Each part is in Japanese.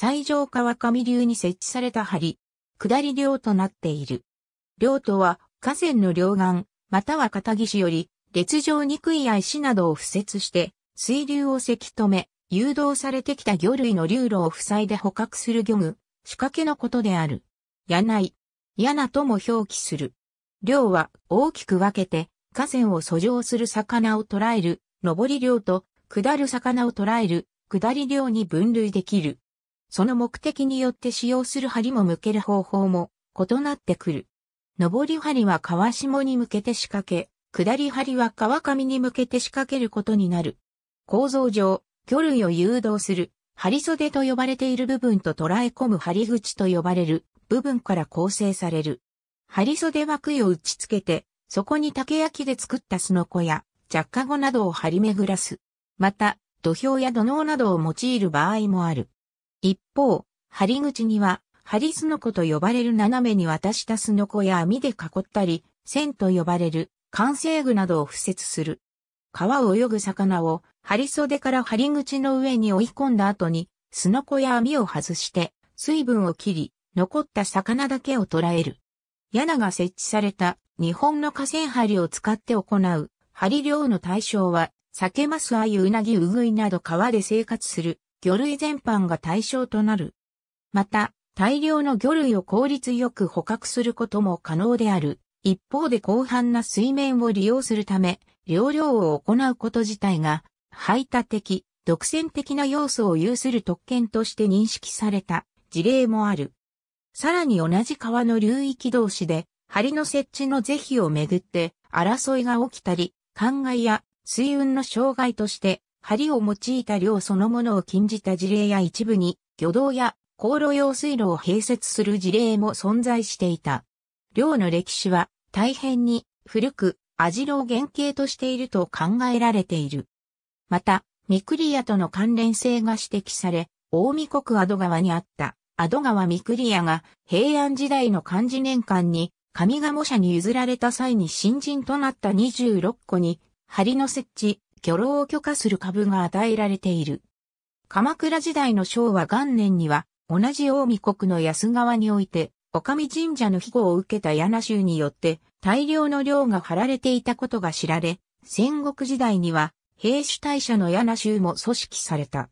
最上川上流に設置された梁、下り量となっている。量とは河川の両岸、または片岸より、列状にいや石などを敷設して、水流をせき止め、誘導されてきた魚類の流路を塞いで捕獲する漁具、仕掛けのことである。柳、柳とも表記する。漁は大きく分けて、河川を遡上する魚を捉える、上り漁と、下る魚を捉える、下り漁に分類できる。その目的によって使用する針も向ける方法も異なってくる。上り針は川下に向けて仕掛け、下り針は川上に向けて仕掛けることになる。構造上、魚類を誘導する、針袖と呼ばれている部分と捉え込む針口と呼ばれる部分から構成される。針袖は杭を打ち付けて、そこに竹焼きで作ったすのこや、着火後などを張り巡らす。また、土俵や土のうなどを用いる場合もある。一方、針口には、針すのこと呼ばれる斜めに渡したすのこや網で囲ったり、線と呼ばれる完成具などを付設する。川を泳ぐ魚を針袖から針口の上に追い込んだ後に、すのこや網を外して、水分を切り、残った魚だけを捕らえる。柳が設置された日本の河川針を使って行う針漁の対象は、サケマスアユウナギウグイなど川で生活する魚類全般が対象となる。また、大量の魚類を効率よく捕獲することも可能である。一方で広範な水面を利用するため、量量を行うこと自体が、排他的、独占的な要素を有する特権として認識された事例もある。さらに同じ川の流域同士で、針の設置の是非をめぐって争いが起きたり、灌漑や水運の障害として針を用いた漁そのものを禁じた事例や一部に、漁道や航路用水路を併設する事例も存在していた。漁の歴史は大変に古く、アジロを原型としていると考えられている。また、ミクリアとの関連性が指摘され、大見国アド川にあったアド川ミクリアが平安時代の漢字年間に上賀茂社に譲られた際に新人となった26個に、針の設置、漁労を許可する株が与えられている。鎌倉時代の昭和元年には、同じ近江国の安川において、お上神社の庇護を受けた柳州によって大量の量が張られていたことが知られ、戦国時代には兵主大社の柳州も組織された。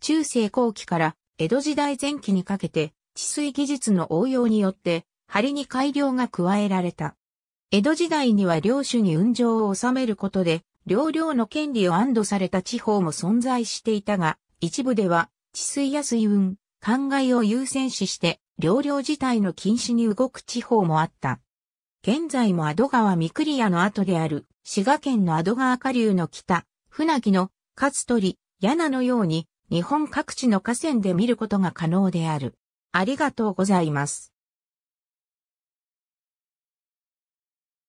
中世後期から江戸時代前期にかけて治水技術の応用によって張に改良が加えられた。江戸時代には領主に運上を収めることで両領の権利を安堵された地方も存在していたが、一部では、治水や水運、灌漑を優先視して、両領自体の禁止に動く地方もあった。現在もアド川三クリアの後である、滋賀県のアド川下流の北、船木の、勝取、柳のように、日本各地の河川で見ることが可能である。ありがとうございます。